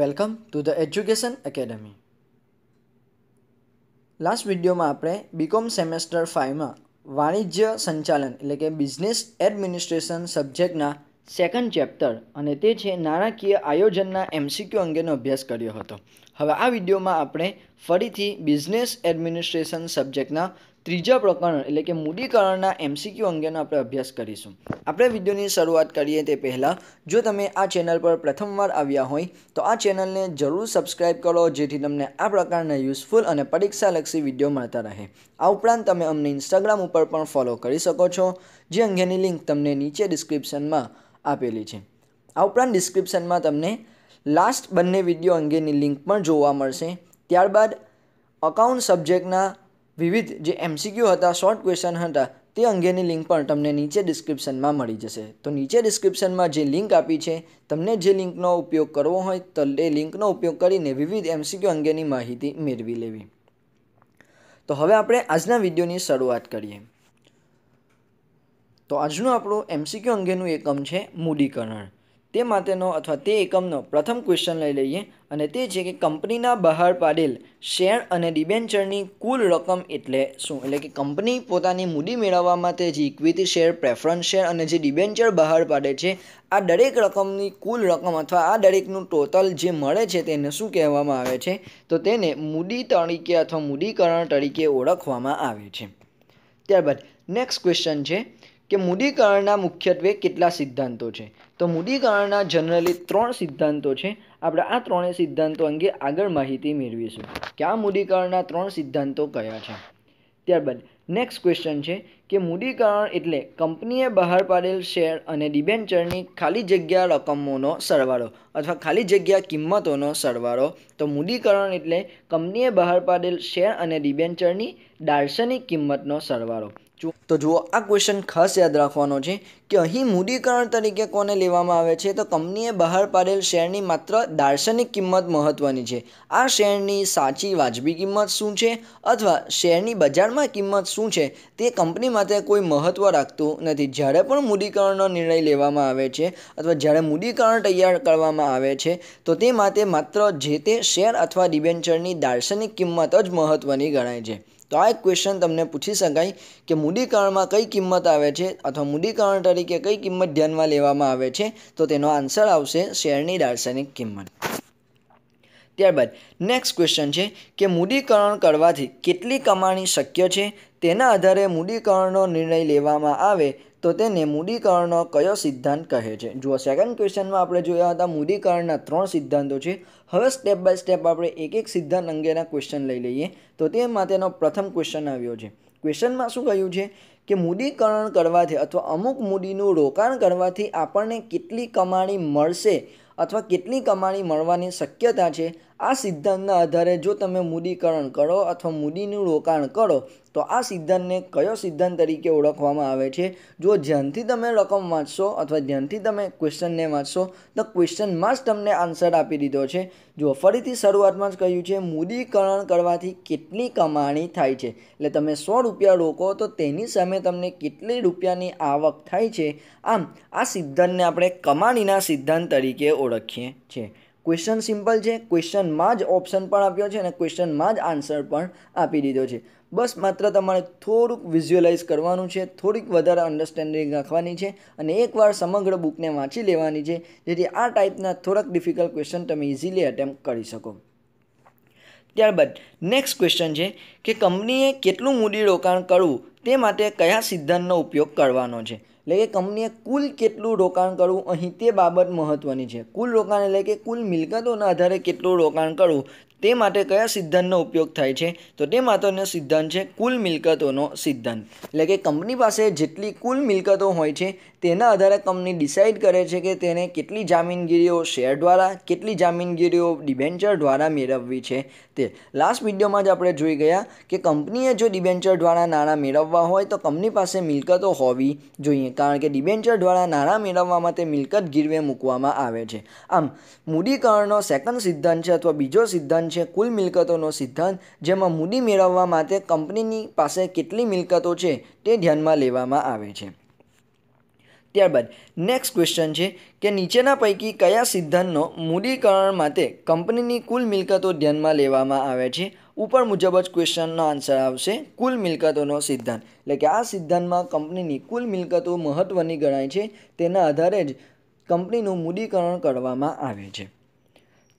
welcome to the education academy લાસ્ટ વિડીયોમાં આપણે બીકોમ સેમેસ્ટર ફાઇવમાં વાણિજ્ય સંચાલન એટલે કે બિઝનેસ એડમિનિસ્ટ્રેશન સબ્જેક્ટના સેકન્ડ ચેપ્ટર અને તે છે નાણાકીય આયોજનના એમસીક્યુ અંગેનો અભ્યાસ કર્યો હતો હવે આ વિડીયોમાં આપણે ફરીથી બિઝનેસ એડમિનિસ્ટ્રેશન સબ્જેક્ટના ત્રીજા પ્રકરણ એટલે કે મૂડીકરણના એમસીક્યુ અંગેનો આપણે અભ્યાસ કરીશું આપણે વિડીયોની શરૂઆત કરીએ તે પહેલાં જો તમે આ ચેનલ પર પ્રથમવાર આવ્યા હોય તો આ ચેનલને જરૂર સબસ્ક્રાઇબ કરો જેથી તમને આ પ્રકારના યુઝફુલ અને પરીક્ષાલક્ષી વિડીયો મળતા રહે આ ઉપરાંત તમે અમને ઇન્સ્ટાગ્રામ ઉપર પણ ફોલો કરી શકો છો જે અંગેની લિંક તમને નીચે ડિસ્ક્રિપ્શનમાં આપેલી છે આ ઉપરાંત ડિસ્ક્રિપ્શનમાં તમને લાસ્ટ બંને વિડીયો અંગેની લિંક પણ જોવા મળશે ત્યારબાદ અકાઉન્ટ સબ્જેક્ટના વિવિધ જે એમસીક્યુ હતા શોર્ટ ક્વેશ્ચન હતા તે અંગેની લિંક પણ તમને નીચે ડિસ્ક્રિપ્શનમાં મળી જશે તો નીચે ડિસ્ક્રિપ્શનમાં જે લિંક આપી છે તમને જે લિંકનો ઉપયોગ કરવો હોય તો એ લિંકનો ઉપયોગ કરીને વિવિધ એમસીક્યુ અંગેની માહિતી મેળવી લેવી તો હવે આપણે આજના વિડીયોની શરૂઆત કરીએ તો આજનું આપણું એમસીક્યુ અંગેનું એકમ છે મૂડીકરણ તે માટેનો અથવા તે એકમનો પ્રથમ ક્વેશ્ચન લઈ લઈએ અને તે છે કે કંપનીના બહાર પાડેલ શેર અને ડિબેન્ચરની કુલ રકમ એટલે શું એટલે કે કંપની પોતાની મૂડી મેળવવા માટે જે ઇક્વિટી શેર પ્રેફરન્સ શેર અને જે ડિબેન્ચર બહાર પાડે છે આ દરેક રકમની કુલ રકમ અથવા આ દરેકનું ટોટલ જે મળે છે તેને શું કહેવામાં આવે છે તો તેને મૂડી તરીકે અથવા મૂડીકરણ તરીકે ઓળખવામાં આવે છે ત્યારબાદ નેક્સ્ટ ક્વેશ્ચન છે કે મૂડીકરણના મુખ્યત્વે કેટલા સિદ્ધાંતો છે તો મૂડીકરણના જનરલી ત્રણ સિદ્ધાંતો છે આપણે આ ત્રણેય સિદ્ધાંતો અંગે આગળ માહિતી મેળવીશું કે આ મૂડીકરણના ત્રણ સિદ્ધાંતો કયા છે ત્યારબાદ નેક્સ્ટ ક્વેશ્ચન છે કે મૂડીકરણ એટલે કંપનીએ બહાર પાડેલ શેર અને ડિબેન્ચરની ખાલી જગ્યા રકમોનો સરવાળો અથવા ખાલી જગ્યા કિંમતોનો સરવાળો તો મૂડીકરણ એટલે કંપનીએ બહાર પાડેલ શેર અને ડિબેન્ચરની દાર્શનિક કિંમતનો સરવાળો તો જુઓ આ ક્વેશ્ચન ખાસ યાદ રાખવાનો છે કે અહીં મૂડીકરણ તરીકે કોને લેવામાં આવે છે તો કંપનીએ બહાર પાડેલ શેરની માત્ર દાર્શનિક કિંમત મહત્ત્વની છે આ શેરની સાચી વાજબી કિંમત શું છે અથવા શેરની બજારમાં કિંમત શું છે તે કંપની માટે કોઈ મહત્ત્વ રાખતું નથી જ્યારે પણ મૂડીકરણનો નિર્ણય લેવામાં આવે છે અથવા જ્યારે મૂડીકરણ તૈયાર કરવામાં આવે છે તો તે માટે માત્ર જે તે શેર અથવા ડિબેન્ચરની દાર્શનિક કિંમત જ મહત્ત્વની ગણાય છે તો આ એક ક્વેશ્ચન તમને પૂછી શકાય કે મૂડીકરણમાં કઈ કિંમત આવે છે અથવા મૂડીકરણ તરીકે કઈ કિંમત ધ્યાનમાં લેવામાં આવે છે તો તેનો આન્સર આવશે શેરની દાર્શનિક કિંમત ત્યારબાદ નેક્સ્ટ ક્વેશ્ચન છે કે મૂડીકરણ કરવાથી કેટલી કમાણી શક્ય છે તેના આધારે મૂડીકરણનો નિર્ણય લેવામાં આવે તો તેને મૂડીકરણનો કયો સિદ્ધાંત કહે છે જો સેકન્ડ ક્વેશ્ચનમાં આપણે જોયા હતા મૂડીકરણના ત્રણ સિદ્ધાંતો છે હવે સ્ટેપ બાય સ્ટેપ આપણે એક એક સિદ્ધાંત અંગેના ક્વેશ્ચન લઈ લઈએ તો તે માટેનો પ્રથમ ક્વેશ્ચન આવ્યો છે ક્વેશ્ચનમાં શું કહ્યું છે કે મૂડીકરણ કરવાથી અથવા અમુક મૂડીનું રોકાણ કરવાથી આપણને કેટલી કમાણી મળશે અથવા કેટલી કમાણી મળવાની શક્યતા છે આ સિદ્ધાંતના આધારે જો તમે મૂડીકરણ કરો અથવા મૂડીનું રોકાણ કરો તો આ સિદ્ધાંતને કયો સિદ્ધાંત તરીકે ઓળખવામાં આવે છે જો ધ્યાનથી તમે રકમ વાંચશો અથવા ધ્યાનથી તમે ક્વેશ્ચનને વાંચશો તો ક્વેશ્ચનમાં જ તમને આન્સર આપી દીધો છે જો ફરીથી શરૂઆતમાં જ કહ્યું છે મૂડીકરણ કરવાથી કેટલી કમાણી થાય છે એટલે તમે સો રૂપિયા રોકો તો તેની સામે તમને કેટલી રૂપિયાની આવક થાય છે આમ આ સિદ્ધાંતને આપણે કમાણીના સિદ્ધાંત તરીકે ઓળખીએ છીએ ક્વેશ્ચન સિમ્પલ છે ક્વેશ્ચનમાં જ ઓપ્શન પણ આપ્યો છે અને ક્વેશ્ચનમાં જ આન્સર પણ આપી દીધો છે બસ માત્ર તમારે થોડુંક વિઝ્યુઅલાઇઝ કરવાનું છે થોડીક વધારે અન્ડરસ્ટેન્ડિંગ રાખવાની છે અને એકવાર સમગ્ર બુકને વાંચી લેવાની છે જેથી આ ટાઈપના થોડાક ડિફિકલ્ટ ક્વેશ્ચન તમે ઇઝીલી એટેમ્પ કરી શકો ત્યારબાદ નેક્સ્ટ ક્વેશ્ચન છે કે કંપનીએ કેટલું મૂડી રોકાણ કરવું તે માટે કયા સિદ્ધાંતનો ઉપયોગ કરવાનો છે એટલે કે કંપનીએ કુલ કેટલું રોકાણ કરવું અહીં તે બાબત મહત્વની છે કુલ રોકાણ એટલે કે કુલ મિલકતોના આધારે કેટલું રોકાણ કરવું તે માટે કયા સિદ્ધાંતનો ઉપયોગ થાય છે તો તે માટેનો સિદ્ધાંત છે કુલ મિલકતોનો સિદ્ધાંત એટલે કે કંપની પાસે જેટલી કુલ મિલકતો હોય છે તેના આધારે કંપની ડિસાઇડ કરે છે કે તેને કેટલી જામીનગીરીઓ શેર દ્વારા કેટલી જામીનગીરીઓ ડિબેન્ચર દ્વારા મેળવવી છે તે લાસ્ટ વિડીયોમાં જ આપણે જોઈ ગયા કે કંપનીએ જો ડિબેન્ચર દ્વારા નાણાં મેળવવા હોય તો કંપની પાસે મિલકતો હોવી જોઈએ કારણ કે ડિબેન્ચર દ્વારા નાણાં મેળવવા માટે મિલકત ગીરવે મૂકવામાં આવે છે આમ મૂડીકરણનો સેકન્ડ સિદ્ધાંત છે અથવા બીજો સિદ્ધાંત છે છે કુલ મિલકતોનો સિદ્ધાંત જેમાં મૂડી મેળવવા માટે કંપનીની પાસે કેટલી મિલકતો છે તે ધ્યાનમાં લેવામાં આવે છે ત્યારબાદ નેક્સ્ટ ક્વેશ્ચન છે કે નીચેના પૈકી કયા સિદ્ધાંતનો મૂડીકરણ માટે કંપનીની કુલ મિલકતો ધ્યાનમાં લેવામાં આવે છે ઉપર મુજબ જ ક્વેશ્ચનનો આન્સર આવશે કુલ મિલકતોનો સિદ્ધાંત એટલે કે આ સિદ્ધાંતમાં કંપનીની કુલ મિલકતો મહત્ત્વની ગણાય છે તેના આધારે જ કંપનીનું મૂડીકરણ કરવામાં આવે છે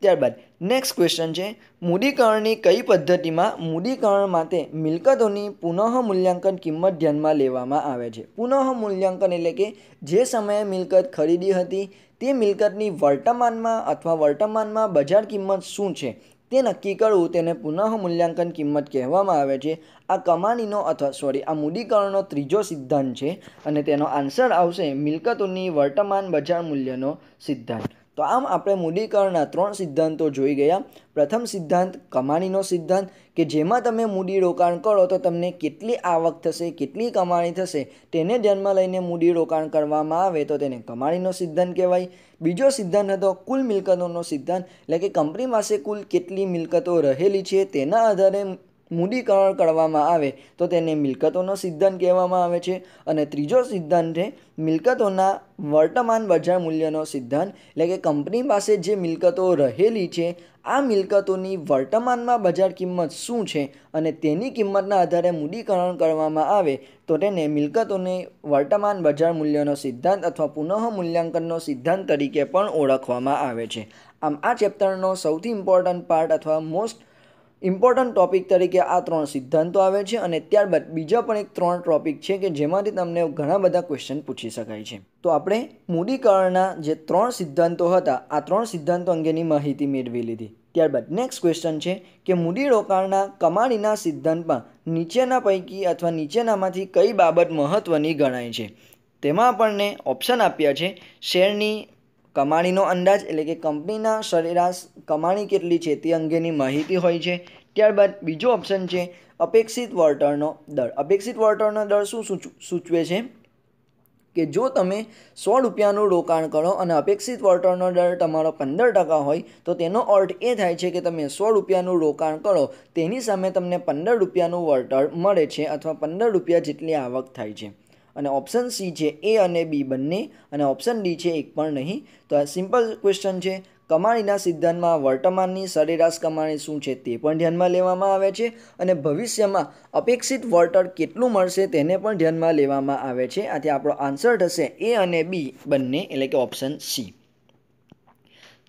ત્યારબાદ નેક્સ્ટ ક્વેશ્ચન છે મૂડીકરણની કઈ પદ્ધતિમાં મૂડીકરણ માટે મિલકતોની પુનઃમૂલ્યાંકન કિંમત ધ્યાનમાં લેવામાં આવે છે પુનઃમૂલ્યાંકન એટલે કે જે સમયે મિલકત ખરીદી હતી તે મિલકતની વર્તમાનમાં અથવા વર્તમાનમાં બજાર કિંમત શું છે તે નક્કી કરવું તેને પુનઃમૂલ્યાંકન કિંમત કહેવામાં આવે છે આ કમાણીનો અથવા સોરી આ મૂડીકરણનો ત્રીજો સિદ્ધાંત છે અને તેનો આન્સર આવશે મિલકતોની વર્તમાન બજાર મૂલ્યનો સિદ્ધાંત તો આમ આપણે મૂડીકરણના ત્રણ સિદ્ધાંતો જોઈ ગયા પ્રથમ સિદ્ધાંત કમાણીનો સિદ્ધાંત કે જેમાં તમે મૂડી રોકાણ કરો તો તમને કેટલી આવક થશે કેટલી કમાણી થશે તેને ધ્યાનમાં લઈને મૂડી રોકાણ કરવામાં આવે તો તેને કમાણીનો સિદ્ધાંત કહેવાય બીજો સિદ્ધાંત હતો કુલ મિલકતોનો સિદ્ધાંત એટલે કે કંપની પાસે કુલ કેટલી મિલકતો રહેલી છે તેના આધારે મૂડીકરણ કરવામાં આવે તો તેને મિલકતોનો સિદ્ધાંત કહેવામાં આવે છે અને ત્રીજો સિદ્ધાંત છે મિલકતોના વર્તમાન બજાર મૂલ્યનો સિદ્ધાંત એટલે કે કંપની પાસે જે મિલકતો રહેલી છે આ મિલકતોની વર્તમાનમાં બજાર કિંમત શું છે અને તેની કિંમતના આધારે મૂડીકરણ કરવામાં આવે તો તેને મિલકતોને વર્તમાન બજાર મૂલ્યનો સિદ્ધાંત અથવા પુનઃ મૂલ્યાંકનનો સિદ્ધાંત તરીકે પણ ઓળખવામાં આવે છે આમ આ ચેપ્ટરનો સૌથી ઇમ્પોર્ટન્ટ પાર્ટ અથવા મોસ્ટ ઇમ્પોર્ટન્ટ ટોપિક તરીકે આ ત્રણ સિદ્ધાંતો આવે છે અને ત્યારબાદ બીજા પણ એક ત્રણ ટોપિક છે કે જેમાંથી તમને ઘણા બધા ક્વેશ્ચન પૂછી શકાય છે તો આપણે મૂડીકરણના જે ત્રણ સિદ્ધાંતો હતા આ ત્રણ સિદ્ધાંતો અંગેની માહિતી મેળવી લીધી ત્યારબાદ નેક્સ્ટ ક્વેશ્ચન છે કે મૂડીરોકાણના કમાણીના સિદ્ધાંતમાં નીચેના પૈકી અથવા નીચેનામાંથી કઈ બાબત મહત્ત્વની ગણાય છે તેમાં આપણને ઓપ્શન આપ્યા છે શેરની કમાણીનો અંદાજ એટલે કે કંપનીના સરેરાશ કમાણી કેટલી છે તે અંગેની માહિતી હોય છે ત્યારબાદ બીજો ઓપ્શન છે અપેક્ષિત વળતરનો દર અપેક્ષિત વળતરનો દર શું સૂચવે છે કે જો તમે સો રૂપિયાનું રોકાણ કરો અને અપેક્ષિત વળતરનો દર તમારો પંદર ટકા હોય તો તેનો અર્થ એ થાય છે કે તમે સો રૂપિયાનું રોકાણ કરો તેની સામે તમને પંદર રૂપિયાનું વળતર મળે છે અથવા પંદર રૂપિયા જેટલી આવક થાય છે અને ઓપ્શન સી છે એ અને બી બંને અને ઓપ્શન ડી છે એક પણ નહીં તો આ સિમ્પલ ક્વેશ્ચન છે કમાણીના સિદ્ધાંતમાં વર્તમાનની સરેરાશ કમાણી શું છે તે પણ ધ્યાનમાં લેવામાં આવે છે અને ભવિષ્યમાં અપેક્ષિત વળતર કેટલું મળશે તેને પણ ધ્યાનમાં લેવામાં આવે છે આથી આપણો આન્સર થશે એ અને બી બંને એટલે કે ઓપ્શન સી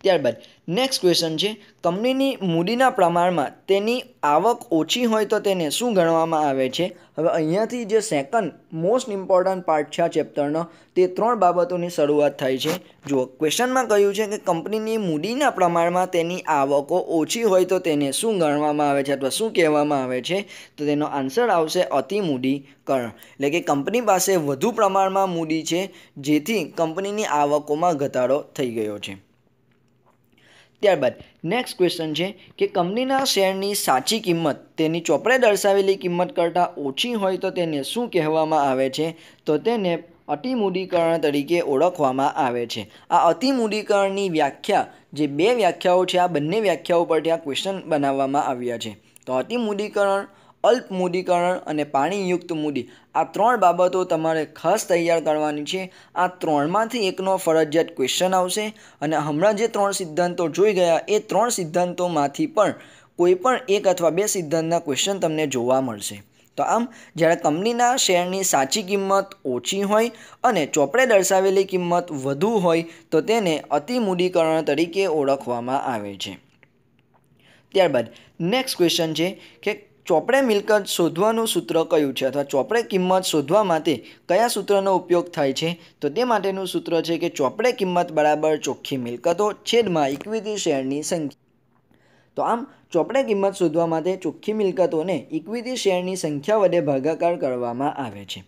ત્યારબાદ નેક્સ્ટ ક્વેશ્ચન છે કંપનીની મૂડીના પ્રમાણમાં તેની આવક ઓછી હોય તો તેને શું ગણવામાં આવે છે હવે અહીંયાથી જે સેકન્ડ મોસ્ટ ઇમ્પોર્ટન્ટ પાર્ટ છે આ ચેપ્ટરનો તે ત્રણ બાબતોની શરૂઆત થાય છે જુઓ ક્વેશ્ચનમાં કહ્યું છે કે કંપનીની મૂડીના પ્રમાણમાં તેની આવકો ઓછી હોય તો તેને શું ગણવામાં આવે છે અથવા શું કહેવામાં આવે છે તો તેનો આન્સર આવશે અતિ મૂડીકરણ એટલે કે કંપની પાસે વધુ પ્રમાણમાં મૂડી છે જેથી કંપનીની આવકોમાં ઘટાડો થઈ ગયો છે ત્યારબાદ નેક્સ્ટ ક્વેશ્ચન છે કે કંપનીના શેરની સાચી કિંમત તેની ચોપડે દર્શાવેલી કિંમત કરતાં ઓછી હોય તો તેને શું કહેવામાં આવે છે તો તેને અતિમૂડીકરણ તરીકે ઓળખવામાં આવે છે આ અતિમૂડીકરણની વ્યાખ્યા જે બે વ્યાખ્યાઓ છે આ બંને વ્યાખ્યાઓ પરથી આ ક્વેશ્ચન બનાવવામાં આવ્યા છે તો અતિમૂડીકરણ અલ્પ મૂડીકરણ અને પાણીયુક્ત મૂડી આ ત્રણ બાબતો તમારે ખાસ તૈયાર કરવાની છે આ ત્રણમાંથી એકનો ફરજિયાત ક્વેશ્ચન આવશે અને હમણાં જે ત્રણ સિદ્ધાંતો જોઈ ગયા એ ત્રણ સિદ્ધાંતોમાંથી પણ કોઈપણ એક અથવા બે સિદ્ધાંતના ક્વેશ્ચન તમને જોવા મળશે તો આમ જ્યારે કંપનીના શેરની સાચી કિંમત ઓછી હોય અને ચોપડે દર્શાવેલી કિંમત વધુ હોય તો તેને અતિમૂડીકરણ તરીકે ઓળખવામાં આવે છે ત્યારબાદ નેક્સ્ટ ક્વેશ્ચન છે કે ચોપડે મિલકત શોધવાનું સૂત્ર કયું છે અથવા ચોપડે કિંમત શોધવા માટે કયા સૂત્રનો ઉપયોગ થાય છે તો તે માટેનું સૂત્ર છે કે ચોપડે કિંમત બરાબર ચોખ્ખી મિલકતો છેદમાં ઇક્વિટી શેરની સંખ્યા તો આમ ચોપડે કિંમત શોધવા માટે ચોખ્ખી મિલકતોને ઇક્વિટી શેરની સંખ્યા વડે ભાગાકાર કરવામાં આવે છે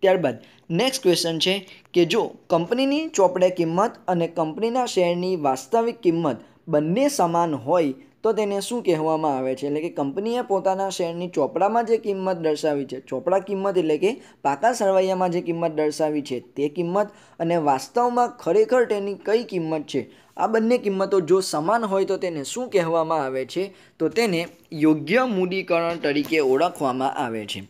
ત્યારબાદ નેક્સ્ટ ક્વેશ્ચન છે કે જો કંપનીની ચોપડે કિંમત અને કંપનીના શેરની વાસ્તવિક કિંમત બંને સમાન હોય તો તેને શું કહેવામાં આવે છે એટલે કે કંપનીએ પોતાના શેરની ચોપડામાં જે કિંમત દર્શાવી છે ચોપડા કિંમત એટલે કે પાકા સરવૈયામાં જે કિંમત દર્શાવી છે તે કિંમત અને વાસ્તવમાં ખરેખર તેની કઈ કિંમત છે આ બંને કિંમતો જો સમાન હોય તો તેને શું કહેવામાં આવે છે તો તેને યોગ્ય મૂડીકરણ તરીકે ઓળખવામાં આવે છે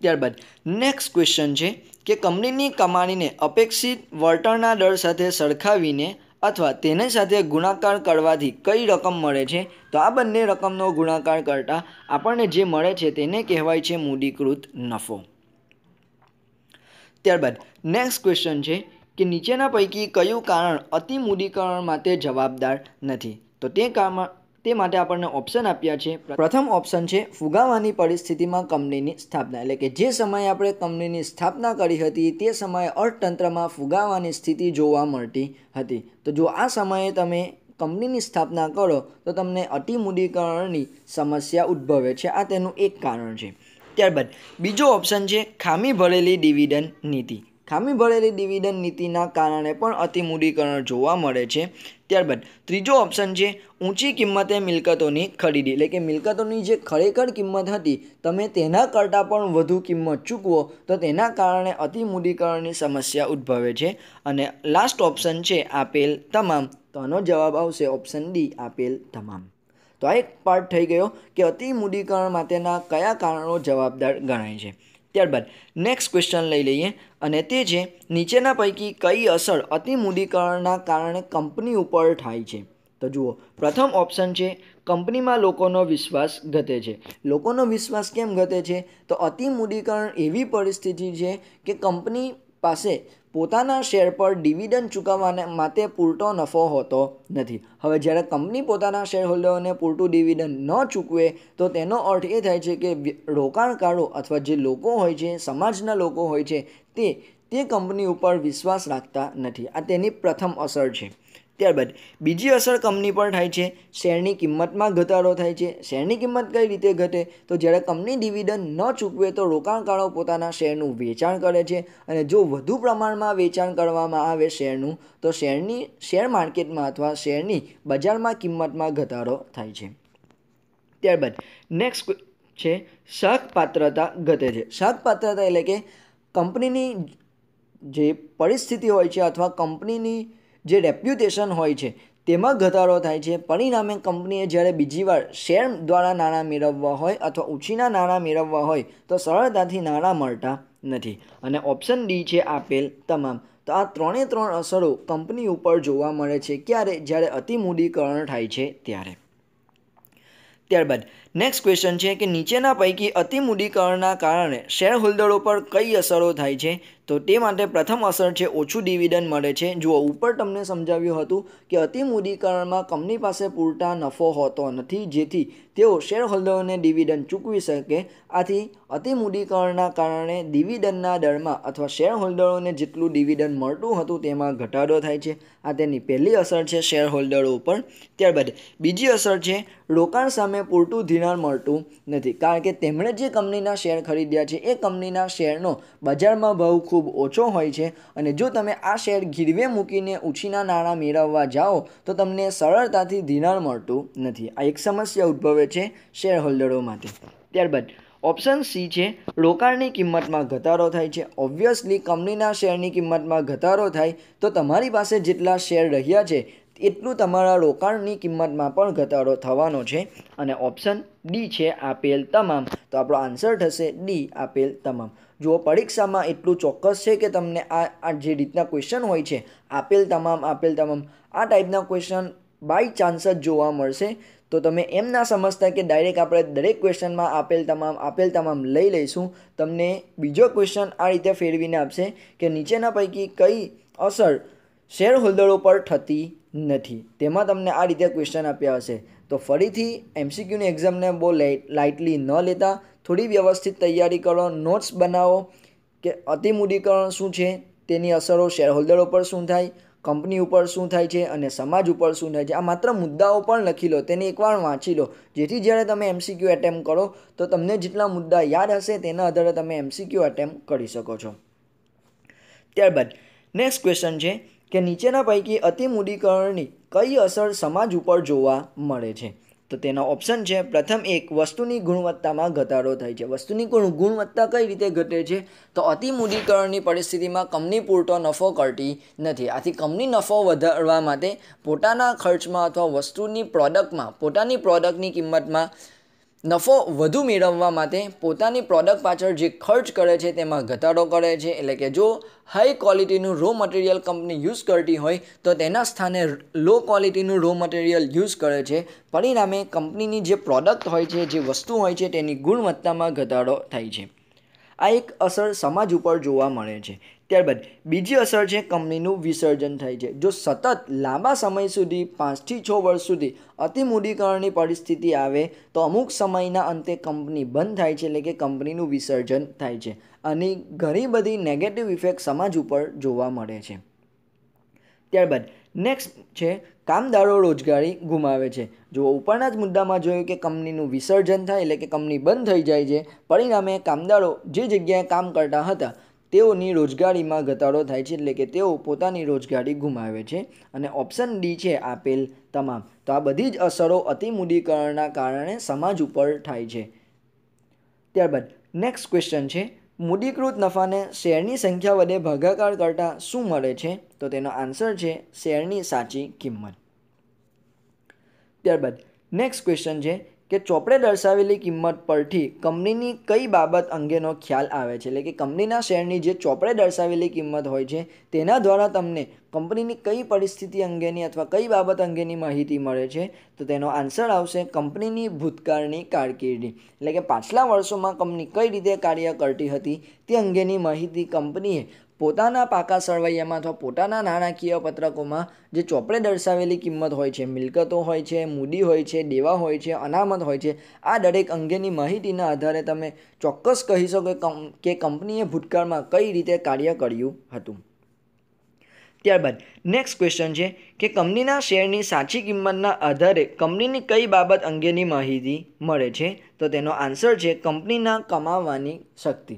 ત્યારબાદ નેક્સ્ટ ક્વેશ્ચન છે કે કંપનીની કમાણીને અપેક્ષિત વળતરના દર સાથે સરખાવીને અથવા તેને સાથે ગુણાકાર કરવાથી કઈ રકમ મળે છે તો આ બંને રકમનો ગુણાકાર કરતાં આપણને જે મળે છે તેને કહેવાય છે મૂડીકૃત નફો ત્યારબાદ નેક્સ્ટ ક્વેશ્ચન છે કે નીચેના પૈકી કયું કારણ અતિ અતિમૂડીકરણ માટે જવાબદાર નથી તો તે કારણ તે માટે આપણને ઓપ્શન આપ્યા છે પ્રથમ ઓપ્શન છે ફુગાવાની પરિસ્થિતિમાં કંપનીની સ્થાપના એટલે કે જે સમયે આપણે કંપનીની સ્થાપના કરી હતી તે સમયે અર્થતંત્રમાં ફુગાવાની સ્થિતિ જોવા મળતી હતી તો જો આ સમયે તમે કંપનીની સ્થાપના કરો તો તમને અતિમૂડીકરણની સમસ્યા ઉદ્ભવે છે આ તેનું એક કારણ છે ત્યારબાદ બીજો ઓપ્શન છે ખામી ભરેલી ડિવિડન્ડ નીતિ ખામી ભરેલી ડિવિડન્ડ નીતિના કારણે પણ અતિમૂડીકરણ જોવા મળે છે ત્યારબાદ ત્રીજો ઓપ્શન છે ઊંચી કિંમતે મિલકતોની ખરીદી એટલે કે મિલકતોની જે ખરેખર કિંમત હતી તમે તેના કરતાં પણ વધુ કિંમત ચૂકવો તો તેના કારણે અતિમૂડીકરણની સમસ્યા ઉદ્ભવે છે અને લાસ્ટ ઓપ્શન છે આપેલ તમામ તો આનો જવાબ આવશે ઓપ્શન ડી આપેલ તમામ તો આ એક પાર્ટ થઈ ગયો કે અતિમૂડીકરણ માટેના કયા કારણો જવાબદાર ગણાય છે ત્યારબાદ નેક્સ્ટ ક્વેશ્ચન લઈ લઈએ અને તે છે નીચેના પૈકી કઈ અસર અતિમૂડીકરણના કારણે કંપની ઉપર થાય છે તો જુઓ પ્રથમ ઓપ્શન છે કંપનીમાં લોકોનો વિશ્વાસ ઘટે છે લોકોનો વિશ્વાસ કેમ ઘટે છે તો અતિમૂડીકરણ એવી પરિસ્થિતિ છે કે કંપની પાસે પોતાના શેર પર ડિવિડન્ડ ચૂકવવાને માટે પૂરતો નફો હોતો નથી હવે જ્યારે કંપની પોતાના શેરહોલ્ડરોને પૂરતું ડિવિડન્ડ ન ચૂકવે તો તેનો અર્થ એ થાય છે કે રોકાણકારો અથવા જે લોકો હોય છે સમાજના લોકો હોય છે તે તે કંપની ઉપર વિશ્વાસ રાખતા નથી આ તેની પ્રથમ અસર છે ત્યારબાદ બીજી અસર કંપની પર થાય છે શેરની કિંમતમાં ઘટાડો થાય છે શેરની કિંમત કઈ રીતે ઘટે તો જ્યારે કંપની ડિવિડન્ડ ન ચૂકવે તો રોકાણકારો પોતાના શેરનું વેચાણ કરે છે અને જો વધુ પ્રમાણમાં વેચાણ કરવામાં આવે શેરનું તો શેરની શેર માર્કેટમાં અથવા શેરની બજારમાં કિંમતમાં ઘટાડો થાય છે ત્યારબાદ નેક્સ્ટ છે શાક ઘટે છે શાક એટલે કે કંપનીની જે પરિસ્થિતિ હોય છે અથવા કંપનીની જે રેપ્યુટેશન હોય છે તેમાં ઘટાડો થાય છે પરિણામે કંપનીએ જ્યારે બીજી વાર શેર દ્વારા નાણાં મેળવવા હોય અથવા ઊંચીના નાણાં મેળવવા હોય તો સરળતાથી નાણાં મળતા નથી અને ઓપ્શન ડી છે આપેલ તમામ તો આ ત્રણે ત્રણ અસરો કંપની ઉપર જોવા મળે છે ક્યારે જ્યારે અતિમૂડીકરણ થાય છે ત્યારે ત્યારબાદ નેક્સ્ટ ક્વેશ્ચન છે કે નીચેના પૈકી અતિમૂડીકરણના કારણે શેરહોલ્ડરો પર કઈ અસરો થાય છે તો તે માટે પ્રથમ અસર છે ઓછું ડિવિડન્ડ મળે છે જુઓ ઉપર તમને સમજાવ્યું હતું કે અતિમૂડીકરણમાં કંપની પાસે પૂરતા નફો હોતો નથી જેથી તેઓ શેરહોલ્ડરોને ડિવિડન્ડ ચૂકવી શકે આથી અતિ અતિમૂડીકરણના કારણે ડિવિડન્ડના દરમાં અથવા શેરહોલ્ડરોને જેટલું ડિવિડન્ડ મળતું હતું તેમાં ઘટાડો થાય છે આ તેની પહેલી અસર છે શેરહોલ્ડરો ઉપર ત્યારબાદ બીજી અસર છે રોકાણ સામે પૂરતું ધીર ધિરાણ મળતું નથી કારણ કે તેમણે જે કંપનીના શેર ખરીદ્યા છે એ કંપનીના શેરનો બજારમાં ભાવ ખૂબ ઓછો હોય છે અને જો તમે આ શેર ગીરવે મૂકીને ઉછીના નાણાં મેળવવા જાઓ તો તમને સરળતાથી ધિરાણ મળતું નથી આ એક સમસ્યા ઉદ્ભવે છે શેર હોલ્ડરો માટે ત્યારબાદ ઓપ્શન સી છે રોકાણની કિંમતમાં ઘટાડો થાય છે ઓબ્વિયસલી કંપનીના શેરની કિંમતમાં ઘટાડો થાય તો તમારી પાસે જેટલા શેર રહ્યા છે એટલું તમારા રોકાણની કિંમતમાં પણ ઘટાડો થવાનો છે અને ઓપ્શન ડી છે આપેલ તમામ તો આપણો આન્સર થશે ડી આપેલ તમામ જો પરીક્ષામાં એટલું ચોક્કસ છે કે તમને આ જે રીતના ક્વેશ્ચન હોય છે આપેલ તમામ આપેલ તમામ આ ટાઈપના ક્વેશ્ચન બાય ચાન્સ જ જોવા મળશે તો તમે એમ ના સમજતા કે ડાયરેક્ટ આપણે દરેક ક્વેશ્ચનમાં આપેલ તમામ આપેલ તમામ લઈ લઈશું તમને બીજો ક્વેશ્ચન આ રીતે ફેરવીને આપશે કે નીચેના પૈકી કઈ અસર શેરહોલ્ડર પર થતી નથી તેમાં તમને આ રીતે ક્વેશ્ચન આપ્યા હશે તો ફરીથી એમસીક્યુની એક્ઝામને બહુ લાઇટલી ન લેતા થોડી વ્યવસ્થિત તૈયારી કરો નોટ્સ બનાવો કે અતિમૂડીકરણ શું છે તેની અસરો શેરહોલ્ડર પર શું થાય કંપની ઉપર શું થાય છે અને સમાજ ઉપર શું થાય છે આ માત્ર મુદ્દાઓ પણ લખી લો તેને એકવાર વાંચી લો જેથી જ્યારે તમે એમસીક્યુ એટેમ્પ કરો તો તમને જેટલા મુદ્દા યાદ હશે તેના આધારે તમે એમસીક્યુ એટેમ્પ કરી શકો છો ત્યારબાદ નેક્સ્ટ ક્વેશ્ચન છે કે નીચેના પૈકી અતિમૂડીકરણની કઈ અસર સમાજ ઉપર જોવા મળે છે તો તેનો ઓપ્શન છે પ્રથમ એક વસ્તુની ગુણવત્તામાં ઘટાડો થાય છે વસ્તુની ગુણવત્તા કઈ રીતે ઘટે છે તો અતિમૂડીકરણની પરિસ્થિતિમાં કંપની પૂરતો નફો કરતી નથી આથી કંપની નફો વધારવા માટે પોતાના ખર્ચમાં અથવા વસ્તુની પ્રોડક્ટમાં પોતાની પ્રોડક્ટની કિંમતમાં નફો વધુ મેળવવા માટે પોતાની પ્રોડક્ટ પાછળ જે ખર્ચ કરે છે તેમાં ઘટાડો કરે છે એટલે કે જો હાઈ ક્વોલિટીનું રો મટીરિયલ કંપની યુઝ કરતી હોય તો તેના સ્થાને લો ક્વોલિટીનું રો મટીરિયલ યુઝ કરે છે પરિણામે કંપનીની જે પ્રોડક્ટ હોય છે જે વસ્તુ હોય છે તેની ગુણવત્તામાં ઘટાડો થાય છે આ એક અસર સમાજ ઉપર જોવા મળે છે ત્યારબાદ બીજી અસર છે કંપનીનું વિસર્જન થાય છે જો સતત લાંબા સમય સુધી પાંચથી છ વર્ષ સુધી અતિમૂડીકરણની પરિસ્થિતિ આવે તો અમુક સમયના અંતે કંપની બંધ થાય છે એટલે કે કંપનીનું વિસર્જન થાય છે અને ઘણી બધી નેગેટિવ ઇફેક્ટ સમાજ ઉપર જોવા મળે છે ત્યારબાદ નેક્સ્ટ છે કામદારો રોજગારી ગુમાવે છે જો ઉપરના જ મુદ્દામાં જોયું કે કંપનીનું વિસર્જન થાય એટલે કે કંપની બંધ થઈ જાય છે પરિણામે કામદારો જે જગ્યાએ કામ કરતા હતા તેઓની રોજગારીમાં ઘટાડો થાય છે એટલે કે તેઓ પોતાની રોજગારી ગુમાવે છે અને ઓપ્શન ડી છે આપેલ તમામ તો આ બધી જ અસરો અતિમૂડીકરણના કારણે સમાજ ઉપર થાય છે ત્યારબાદ નેક્સ્ટ ક્વેશ્ચન છે મૂડીકૃત નફાને શેરની સંખ્યા વડે ભાગાકાર કરતાં શું મળે છે તો તેનો આન્સર છે શેરની સાચી કિંમત ત્યારબાદ નેક્સ્ટ ક્વેશ્ચન છે કે ચોપડે દર્શાવેલી કિંમત પરથી કંપનીની કઈ બાબત અંગેનો ખ્યાલ આવે છે એટલે કે કંપનીના શેરની જે ચોપડે દર્શાવેલી કિંમત હોય છે તેના દ્વારા તમને કંપનીની કઈ પરિસ્થિતિ અંગેની અથવા કઈ બાબત અંગેની માહિતી મળે છે તો તેનો આન્સર આવશે કંપનીની ભૂતકાળની કારકિર્દી એટલે કે પાછલા વર્ષોમાં કંપની કઈ રીતે કાર્ય કરતી હતી તે અંગેની માહિતી કંપનીએ પોતાના પાકા સળવૈયામાં અથવા પોતાના નાણાકીય પત્રકોમાં જે ચોપડે દર્શાવેલી કિંમત હોય છે મિલકતો હોય છે મૂડી હોય છે દેવા હોય છે અનામત હોય છે આ દરેક અંગેની માહિતીના આધારે તમે ચોક્કસ કહી શકો કે કંપનીએ ભૂતકાળમાં કઈ રીતે કાર્ય કર્યું હતું ત્યારબાદ નેક્સ્ટ ક્વેશ્ચન છે કે કંપનીના શેરની સાચી કિંમતના આધારે કંપનીની કઈ બાબત અંગેની માહિતી મળે છે તો તેનો આન્સર છે કંપનીના કમાવાની શક્તિ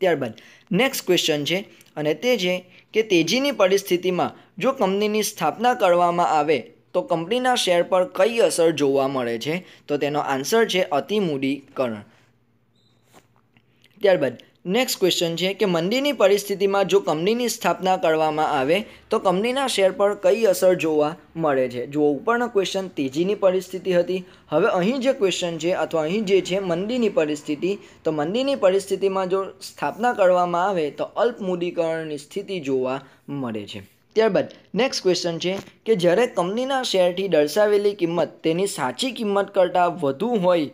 ત્યારબાદ નેક્સ્ટ ક્વેશ્ચન છે અને તે છે કે તેજીની પરિસ્થિતિમાં જો કંપનીની સ્થાપના કરવામાં આવે તો કંપનીના શેર પર કઈ અસર જોવા મળે છે તો તેનો આન્સર છે અતિમૂડીકરણ ત્યારબાદ નેક્સ્ટ ક્વેશ્ચન છે કે મંદીની પરિસ્થિતિમાં જો કંપનીની સ્થાપના કરવામાં આવે તો કંપનીના શેર પર કઈ અસર જોવા મળે છે જો ઉપરનો ક્વેશ્ચન તેજીની પરિસ્થિતિ હતી હવે અહીં જે ક્વેશ્ચન છે અથવા અહીં જે છે મંદીની પરિસ્થિતિ તો મંદીની પરિસ્થિતિમાં જો સ્થાપના કરવામાં આવે તો અલ્પ અલ્પમૂડીકરણની સ્થિતિ જોવા મળે છે ત્યારબાદ નેક્સ્ટ ક્વેશ્ચન છે કે જ્યારે કંપનીના શેરથી દર્શાવેલી કિંમત તેની સાચી કિંમત કરતાં વધુ હોય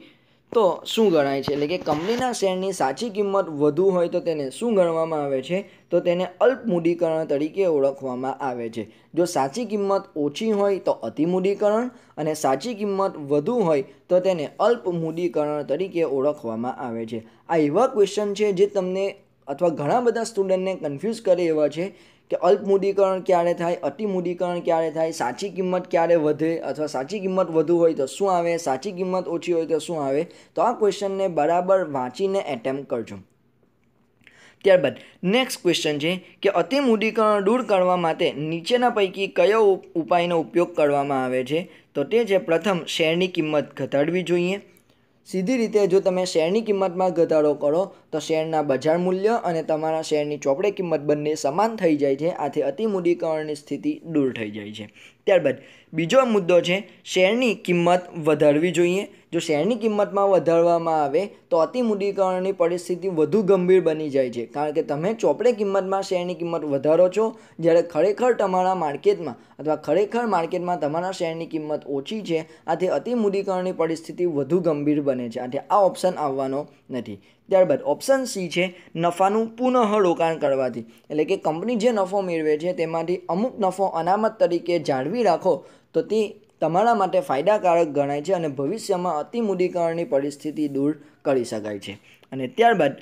તો શું ગણાય છે એટલે કે કંપનીના શેરની સાચી કિંમત વધુ હોય તો તેને શું ગણવામાં આવે છે તો તેને અલ્પમૂડીકરણ તરીકે ઓળખવામાં આવે છે જો સાચી કિંમત ઓછી હોય તો અતિમૂડીકરણ અને સાચી કિંમત વધુ હોય તો તેને અલ્પમૂડીકરણ તરીકે ઓળખવામાં આવે છે આ એવા ક્વેશ્ચન છે જે તમને અથવા ઘણા બધા સ્ટુડન્ટને કન્ફ્યુઝ કરે એવા છે કે અલ્પ મૂડીકરણ ક્યારે થાય અતિ મૂડીકરણ ક્યારે થાય સાચી કિંમત ક્યારે વધે અથવા સાચી કિંમત વધુ હોય તો શું આવે સાચી કિંમત ઓછી હોય તો શું આવે તો આ ક્વેશ્ચનને બરાબર વાંચીને એટેમ્પ કરજો ત્યારબાદ નેક્સ્ટ ક્વેશ્ચન છે કે અતિ મૂડીકરણ દૂર કરવા માટે નીચેના પૈકી કયો ઉપાયનો ઉપયોગ કરવામાં આવે છે તો તે છે પ્રથમ શેરની કિંમત ઘટાડવી જોઈએ સીધી રીતે જો તમે શેરની કિંમતમાં ઘટાડો કરો તો શેરના બજાર મૂલ્ય અને તમારા શેરની ચોપડે કિંમત બંને સમાન થઈ જાય છે આથી અતિમૂડીકરણની સ્થિતિ દૂર થઈ જાય છે ત્યારબાદ બીજો મુદ્દો છે શેરની કિંમત વધારવી જોઈએ જો શેરની કિંમતમાં વધારવામાં આવે તો અતિમૂડીકરણની પરિસ્થિતિ વધુ ગંભીર બની જાય છે કારણ કે તમે ચોપડે કિંમતમાં શેરની કિંમત વધારો છો જ્યારે ખરેખર તમારા માર્કેટમાં અથવા ખરેખર માર્કેટમાં તમારા શેરની કિંમત ઓછી છે આથી અતિમૂડીકરણની પરિસ્થિતિ વધુ ગંભીર બને છે આથી આ ઓપ્શન આવવાનો નથી ત્યારબાદ ઓપ્શન સી છે નફાનું પુનઃ રોકાણ કરવાથી એટલે કે કંપની જે નફો મેળવે છે તેમાંથી અમુક નફો અનામત તરીકે જાળવી રાખો તો તે તમારા માટે ફાયદાકારક ગણાય છે અને ભવિષ્યમાં અતિમૂડીકરણની પરિસ્થિતિ દૂર કરી શકાય છે અને ત્યારબાદ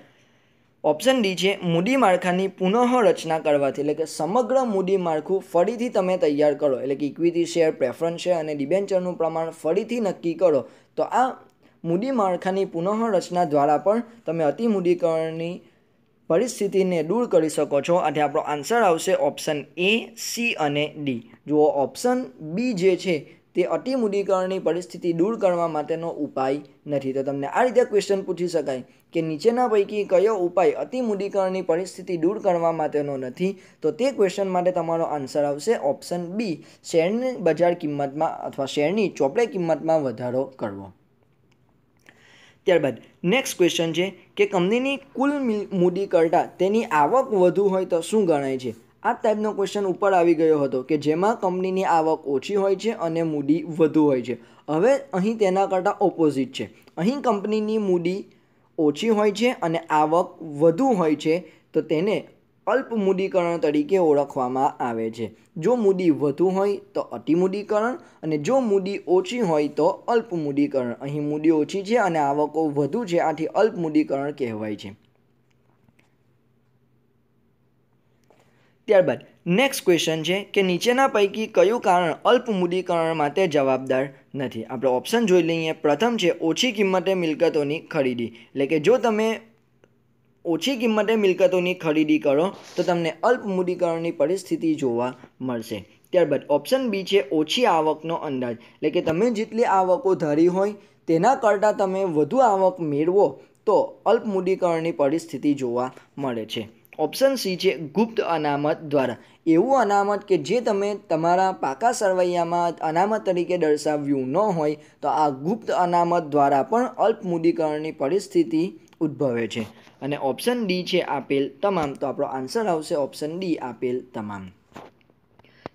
ઓપ્શન ડી છે મૂડી માળખાની પુનઃરચના કરવાથી એટલે કે સમગ્ર મૂડી માળખું ફરીથી તમે તૈયાર કરો એટલે કે ઇક્વિટી શેર પ્રેફરન્સ શેર અને ડિબેન્ચરનું પ્રમાણ ફરીથી નક્કી કરો તો આ મૂડી માળખાની પુનઃરચના દ્વારા પણ તમે અતિ અતિમૂડીકરણની પરિસ્થિતિને દૂર કરી શકો છો અને આપણો આન્સર આવશે ઓપ્શન એ સી અને ડી જુઓ ઓપ્શન બી જે છે તે અતિ અતિમૂડીકરણની પરિસ્થિતિ દૂર કરવા માટેનો ઉપાય નથી તો તમને આ રીતે ક્વેશ્ચન પૂછી શકાય કે નીચેના પૈકી કયો ઉપાય અતિમૂડીકરણની પરિસ્થિતિ દૂર કરવા માટેનો નથી તો તે ક્વેશ્ચન માટે તમારો આન્સર આવશે ઓપ્શન બી શેરની બજાર કિંમતમાં અથવા શેરની ચોપડે કિંમતમાં વધારો કરવો ત્યારબાદ નેક્સ્ટ ક્વેશ્ચન છે કે કંપનીની કુલ મૂડી કરતાં તેની આવક વધુ હોય તો શું ગણાય છે આ ટાઈપનો ક્વેશ્ચન ઉપર આવી ગયો હતો કે જેમાં કંપનીની આવક ઓછી હોય છે અને મૂડી વધુ હોય છે હવે અહીં તેના કરતાં ઓપોઝિટ છે અહીં કંપનીની મૂડી ઓછી હોય છે અને આવક વધુ હોય છે તો તેને અલ્પમૂડીકરણ તરીકે ઓળખવામાં આવે છે જો મૂડી વધુ હોય તો અતિમૂડીકરણ અને જો મૂડી ઓછી હોય તો અલ્પમૂડીકરણ અહીં મૂડી ઓછી છે અને આવકો વધુ છે આથી અલ્પમૂડીકરણ કહેવાય છે ત્યારબાદ નેક્સ્ટ ક્વેશ્ચન છે કે નીચેના પૈકી કયું કારણ અલ્પમૂડીકરણ માટે જવાબદાર નથી આપણે ઓપ્શન જોઈ લઈએ પ્રથમ છે ઓછી કિંમતે મિલકતોની ખરીદી એટલે કે જો તમે ઓછી કિંમતે મિલકતોની ખરીદી કરો તો તમને અલ્પ મૂડીકરણની પરિસ્થિતિ જોવા મળશે ત્યારબાદ ઓપ્શન બી છે ઓછી આવકનો અંદાજ એટલે કે તમે જેટલી આવકો ધરી હોય તેના કરતાં તમે વધુ આવક મેળવો તો અલ્પ અલ્પમૂડીકરણની પરિસ્થિતિ જોવા મળે છે ઓપ્શન સી છે ગુપ્ત અનામત દ્વારા એવું અનામત કે જે તમે તમારા પાકા સરવૈયામાં અનામત તરીકે દર્શાવ્યું ન હોય તો આ ગુપ્ત અનામત દ્વારા પણ અલ્પમૂડીકરણની પરિસ્થિતિ ઉદ્ભવે છે અને ઓપ્શન ડી છે આપેલ તમામ તો આપણો આન્સર આવશે ઓપ્શન ડી આપેલ તમામ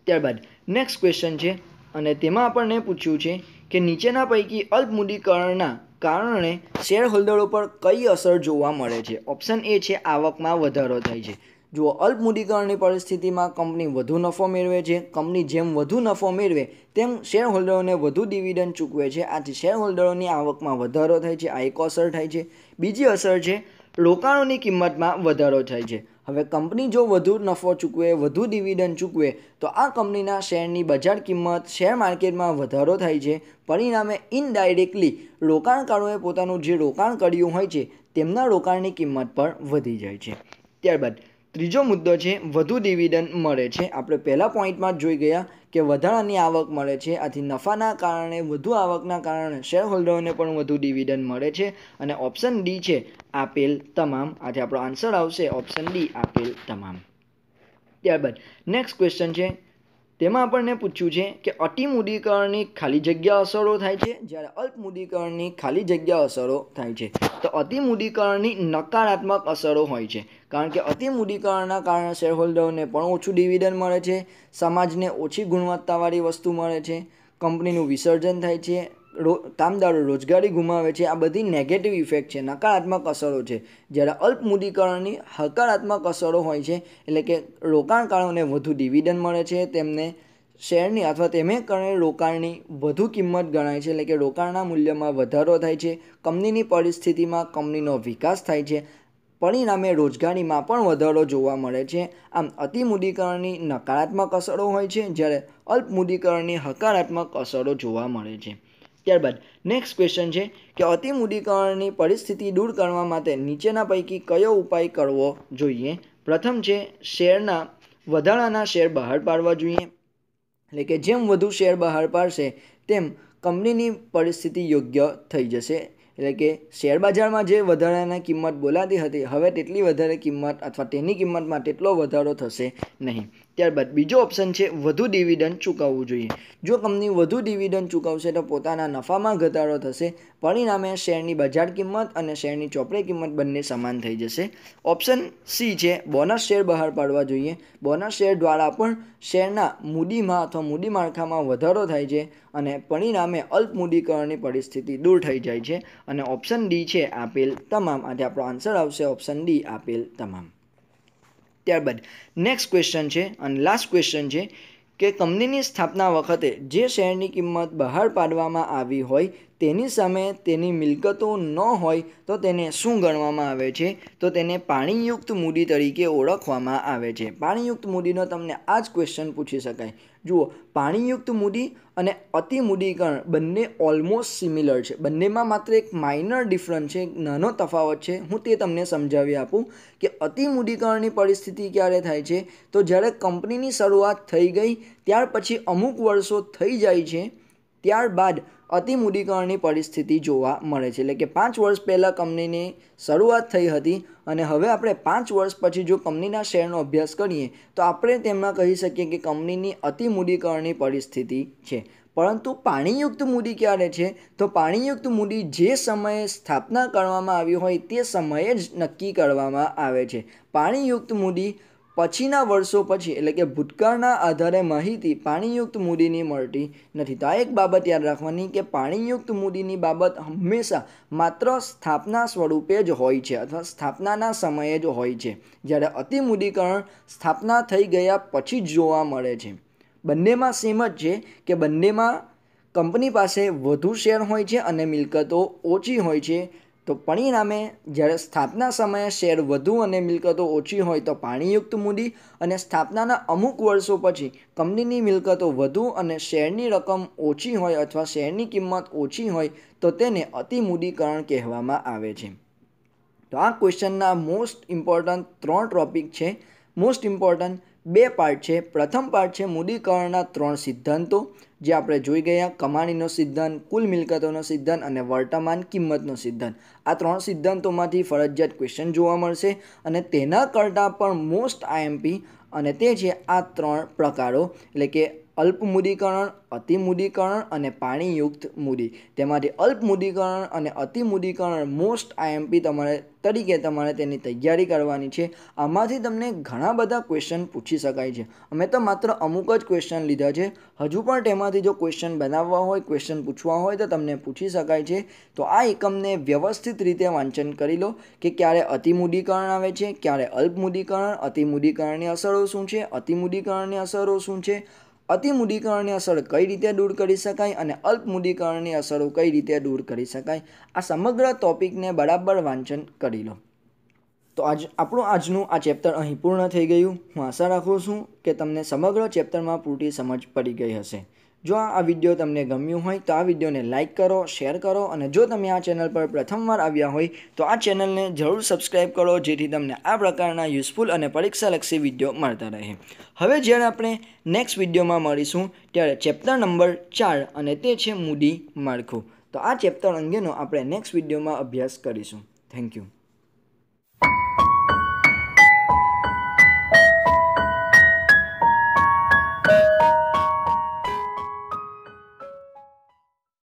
ત્યારબાદ નેક્સ્ટ ક્વેશ્ચન છે અને તેમાં આપણને પૂછ્યું છે કે નીચેના પૈકી અલ્પમૂડીકરણના કારણે શેરહોલ્ડરો પર કઈ અસર જોવા મળે છે ઓપ્શન એ છે આવકમાં વધારો થાય છે જુઓ અલ્પમૂડીકરણની પરિસ્થિતિમાં કંપની વધુ નફો મેળવે છે કંપની જેમ વધુ નફો મેળવે તેમ શેરહોલ્ડરોને વધુ ડિવિડન્ડ ચૂકવે છે આથી શેરહોલ્ડરોની આવકમાં વધારો થાય છે આ એક અસર થાય છે બીજી અસર છે રોકાણોની કિંમતમાં વધારો થાય છે હવે કંપની જો વધુ નફો ચૂકવે વધુ ડિવિડન્ડ ચૂકવે તો આ કંપનીના શેરની બજાર કિંમત શેર માર્કેટમાં વધારો થાય છે પરિણામે ઇનડાયરેક્ટલી રોકાણકારોએ પોતાનું જે રોકાણ કર્યું હોય છે તેમના રોકાણની કિંમત પણ વધી જાય છે ત્યારબાદ ત્રીજો મુદ્દો છે વધુ ડિવિડન્ડ મળે છે આપણે પહેલાં પોઈન્ટમાં જ જોઈ ગયા કે વધારાની આવક મળે છે આથી નફાના કારણે વધુ આવકના કારણે શેરહોલ્ડરોને પણ વધુ ડિવિડન્ડ મળે છે અને ઓપ્શન ડી છે આપેલ તમામ આથી આપણો આન્સર આવશે ઓપ્શન ડી આપેલ તમામ ત્યારબાદ નેક્સ્ટ ક્વેશ્ચન છે તેમાં આપણને પૂછ્યું છે કે અતિમૂડીકરણની ખાલી જગ્યા અસરો થાય છે જ્યારે અલ્પમૂડીકરણની ખાલી જગ્યા અસરો થાય છે તો અતિમૂડીકરણની નકારાત્મક અસરો હોય છે કારણ કે અતિમૂડીકરણના કારણે શેરહોલ્ડરોને પણ ઓછું ડિવિડન્ડ મળે છે સમાજને ઓછી ગુણવત્તાવાળી વસ્તુ મળે છે કંપનીનું વિસર્જન થાય છે રો કામદારો રોજગારી ગુમાવે છે આ બધી નેગેટિવ ઇફેક્ટ છે નકારાત્મક અસરો છે જ્યારે અલ્પ અલ્પમૂડીકરણની હકારાત્મક અસરો હોય છે એટલે કે રોકાણકારોને વધુ ડિવિડન્ડ મળે છે તેમને શેરની અથવા તેમણે કારણે રોકાણની વધુ કિંમત ગણાય છે એટલે કે રોકાણના મૂલ્યમાં વધારો થાય છે કંપનીની પરિસ્થિતિમાં કંપનીનો વિકાસ થાય છે પરિણામે રોજગારીમાં પણ વધારો જોવા મળે છે આમ અતિમૂડીકરણની નકારાત્મક અસરો હોય છે જ્યારે અલ્પમૂડીકરણની હકારાત્મક અસરો જોવા મળે છે ત્યારબાદ નેક્સ્ટ ક્વેશ્ચન છે કે અતિમૂડીકરણની પરિસ્થિતિ દૂર કરવા માટે નીચેના પૈકી કયો ઉપાય કરવો જોઈએ પ્રથમ છે શેરના વધારાના શેર બહાર પાડવા જોઈએ એટલે કે જેમ વધુ શેર બહાર પાડશે તેમ કંપનીની પરિસ્થિતિ યોગ્ય થઈ જશે એટલે કે શેર બજારમાં જે વધારાના કિંમત બોલાતી હતી હવે તેટલી વધારે કિંમત અથવા તેની કિંમતમાં તેટલો વધારો થશે નહીં ત્યારબાદ બીજો ઓપ્શન છે વધુ ડિવિડન્ડ ચૂકવવું જોઈએ જો કંપની વધુ ડિવિડન્ડ ચૂકવશે તો પોતાના નફામાં ઘટાડો થશે પરિણામે શેરની બજાર કિંમત અને શેરની ચોપડી કિંમત બંને સમાન થઈ જશે ઓપ્શન સી છે બોનસ શેર બહાર પાડવા જોઈએ બોનસ શેર દ્વારા પણ શેરના મૂડીમાં અથવા મૂડી માળખામાં વધારો થાય છે અને પરિણામે અલ્પ અલ્પમૂડીકરણની પરિસ્થિતિ દૂર થઈ જાય છે અને ઓપ્શન ડી છે આપેલ તમામ આજે આપણો આન્સર આવશે ઓપ્શન ડી આપેલ તમામ ત્યારબાદ નેક્સ્ટ ક્વેશ્ચન છે અને લાસ્ટ ક્વેશ્ચન છે કે કંપનીની સ્થાપના વખતે જે શેરની કિંમત બહાર પાડવામાં આવી હોય તેની સામે તેની મિલકતો ન હોય તો તેને શું ગણવામાં આવે છે તો તેને પાણીયુક્ત મૂડી તરીકે ઓળખવામાં આવે છે પાણીયુક્ત મૂડીનો તમને આ જ ક્વેશ્ચન પૂછી શકાય જુઓ પાણીયુક્ત મૂડી અને અતિ મૂડીકરણ બંને ઓલમોસ્ટ સિમિલર છે બંનેમાં માત્ર એક માઇનર ડિફરન્સ છે એક નાનો તફાવત છે હું તે તમને સમજાવી આપું કે અતિ મૂડીકરણની પરિસ્થિતિ ક્યારે થાય છે તો જ્યારે કંપનીની શરૂઆત થઈ ગઈ ત્યાર પછી અમુક વર્ષો થઈ જાય છે ત્યારબાદ અતિમૂડીકરણની પરિસ્થિતિ જોવા મળે છે એટલે કે પાંચ વર્ષ પહેલાં કંપનીની શરૂઆત થઈ હતી અને હવે આપણે પાંચ વર્ષ પછી જો કંપનીના શેરનો અભ્યાસ કરીએ તો આપણે તેમાં કહી શકીએ કે કંપનીની અતિમૂડીકરણની પરિસ્થિતિ છે પરંતુ પાણીયુક્ત મૂડી ક્યારે છે તો પાણીયુક્ત મૂડી જે સમયે સ્થાપના કરવામાં આવી હોય તે સમયે જ નક્કી કરવામાં આવે છે પાણીયુક્ત મૂડી પછીના વર્ષો પછી એટલે કે ભૂતકાળના આધારે માહિતી પાણીયુક્ત મૂડીની મળતી નથી તો આ એક બાબત યાદ રાખવાની કે પાણીયુક્ત મૂડીની બાબત હંમેશા માત્ર સ્થાપના સ્વરૂપે જ હોય છે અથવા સ્થાપનાના સમયે જ હોય છે જ્યારે અતિમૂડીકરણ સ્થાપના થઈ ગયા પછી જ જોવા મળે છે બંનેમાં સેમ જ છે કે બંનેમાં કંપની પાસે વધુ શેર હોય છે અને મિલકતો ઓછી હોય છે તો પરિણામે જ્યારે સ્થાપના સમયે શેર વધુ અને મિલકતો ઓછી હોય તો પાણીયુક્ત મૂડી અને સ્થાપનાના અમુક વર્ષો પછી કંપનીની મિલકતો વધુ અને શેરની રકમ ઓછી હોય અથવા શેરની કિંમત ઓછી હોય તો તેને અતિમૂડીકરણ કહેવામાં આવે છે તો આ ક્વેશ્ચનના મોસ્ટ ઇમ્પોર્ટન્ટ ત્રણ ટોપિક છે મોસ્ટ ઇમ્પોર્ટન્ટ બે પાર્ટ છે પ્રથમ પાર્ટ છે મૂડીકરણના ત્રણ સિદ્ધાંતો જે આપણે જોઈ ગયા કમાણીનો સિદ્ધાંત કુલ મિલકતોનો સિદ્ધાંત અને વર્તમાન કિંમતનો સિદ્ધાંત આ ત્રણ સિદ્ધાંતોમાંથી ફરજિયાત ક્વેશ્ચન જોવા મળશે અને તેના કરતાં પણ મોસ્ટ આઈએમપી અને તે છે આ ત્રણ પ્રકારો એટલે કે અલ્પમૂડીકરણ અતિમૂડીકરણ અને પાણીયુક્ત મૂડી તેમાંથી અલ્પમૂડીકરણ અને અતિમૂડીકરણ મોસ્ટ આઈએમપી તમારે તરીકે તમારે તેની તૈયારી કરવાની છે આમાંથી તમને ઘણા બધા ક્વેશ્ચન પૂછી શકાય છે અમે તો માત્ર અમુક જ ક્વેશ્ચન લીધા છે હજુ પણ તેમાંથી જો ક્વેશ્ચન બનાવવા હોય ક્વેશ્ચન પૂછવા હોય તો તમને પૂછી શકાય છે તો આ એકમને વ્યવસ્થિત રીતે વાંચન કરી લો કે ક્યારે અતિમૂડીકરણ આવે છે ક્યારે અલ્પમૂડીકરણ અતિમૂડીકરણની અસરો શું છે અતિમૂડીકરણની અસરો શું છે અતિમૂડીકરણની અસર કઈ રીતે દૂર કરી શકાય અને અલ્પ અલ્પમૂડીકરણની અસરો કઈ રીતે દૂર કરી શકાય આ સમગ્ર ટોપિકને બરાબર વાંચન કરી લો તો આજ આપણું આજનું આ ચેપ્ટર અહીં પૂર્ણ થઈ ગયું હું આશા રાખું છું કે તમને સમગ્ર ચેપ્ટરમાં પૂરતી સમજ પડી ગઈ હશે જો આ વિડીયો તમને ગમ્યું હોય તો આ વિડીયોને લાઇક કરો શેર કરો અને જો તમે આ ચેનલ પર પ્રથમવાર આવ્યા હોય તો આ ચેનલને જરૂર સબસ્ક્રાઇબ કરો જેથી તમને આ પ્રકારના યુઝફુલ અને પરીક્ષાલક્ષી વિડીયો મળતા રહે હવે જ્યારે આપણે નેક્સ્ટ વિડીયોમાં મળીશું ત્યારે ચેપ્ટર નંબર ચાર અને તે છે મૂડી માળખું તો આ ચેપ્ટર અંગેનો આપણે નેક્સ્ટ વિડીયોમાં અભ્યાસ કરીશું થેન્ક યુ